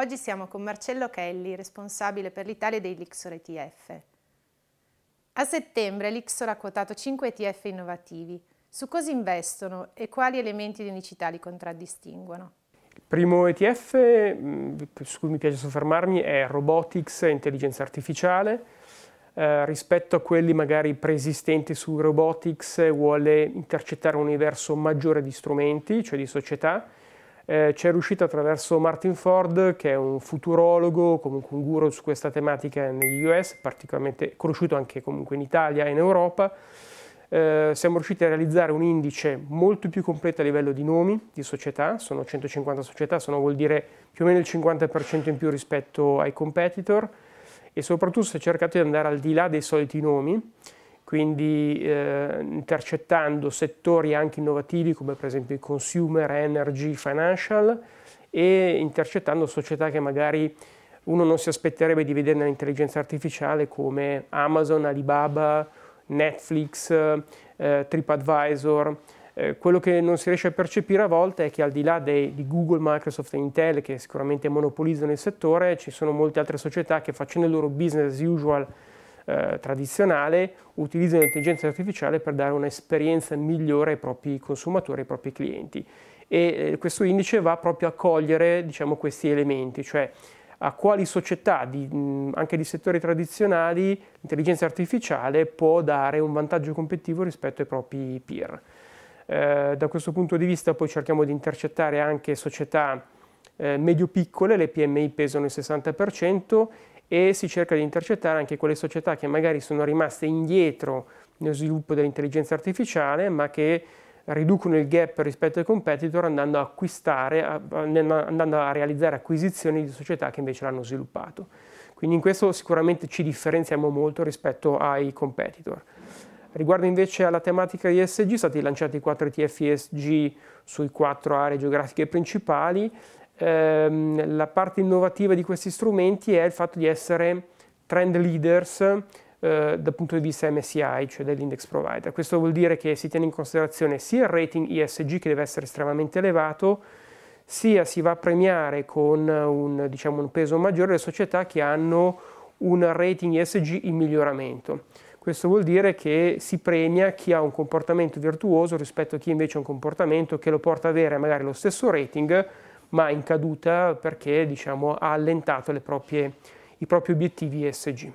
Oggi siamo con Marcello Kelly, responsabile per l'Italia dei Lixor ETF. A settembre Lixor ha quotato 5 ETF innovativi. Su cosa investono e quali elementi di unicità li contraddistinguono? Il primo ETF su cui mi piace soffermarmi è Robotics e Intelligenza Artificiale. Eh, rispetto a quelli magari preesistenti su Robotics vuole intercettare un universo maggiore di strumenti, cioè di società, eh, ci è riuscito attraverso Martin Ford, che è un futurologo, comunque un guru su questa tematica negli US, particolarmente conosciuto anche comunque in Italia e in Europa. Eh, siamo riusciti a realizzare un indice molto più completo a livello di nomi, di società, sono 150 società, sono vuol dire più o meno il 50% in più rispetto ai competitor e soprattutto si è cercato di andare al di là dei soliti nomi, quindi eh, intercettando settori anche innovativi come per esempio i consumer, energy, financial e intercettando società che magari uno non si aspetterebbe di vedere nell'intelligenza artificiale come Amazon, Alibaba, Netflix, eh, TripAdvisor. Eh, quello che non si riesce a percepire a volte è che al di là dei, di Google, Microsoft e Intel, che sicuramente monopolizzano il settore, ci sono molte altre società che facendo il loro business as usual eh, tradizionale utilizzano l'intelligenza artificiale per dare un'esperienza migliore ai propri consumatori, ai propri clienti. E eh, questo indice va proprio a cogliere diciamo, questi elementi, cioè a quali società, di, anche di settori tradizionali, l'intelligenza artificiale può dare un vantaggio competitivo rispetto ai propri peer. Eh, da questo punto di vista poi cerchiamo di intercettare anche società eh, medio-piccole, le PMI pesano il 60%, e si cerca di intercettare anche quelle società che magari sono rimaste indietro nello sviluppo dell'intelligenza artificiale ma che riducono il gap rispetto ai competitor andando a acquistare, andando a realizzare acquisizioni di società che invece l'hanno sviluppato. Quindi in questo sicuramente ci differenziamo molto rispetto ai competitor. Riguardo invece alla tematica ESG, sono stati lanciati quattro ETF ESG sui quattro aree geografiche principali ehm, la parte innovativa di questi strumenti è il fatto di essere trend leaders eh, dal punto di vista MSI, cioè dell'index provider. Questo vuol dire che si tiene in considerazione sia il rating ISG che deve essere estremamente elevato, sia si va a premiare con un, diciamo, un peso maggiore le società che hanno un rating ISG in miglioramento. Questo vuol dire che si premia chi ha un comportamento virtuoso rispetto a chi invece ha un comportamento che lo porta ad avere magari lo stesso rating, ma in caduta perché diciamo, ha allentato proprie, i propri obiettivi ESG.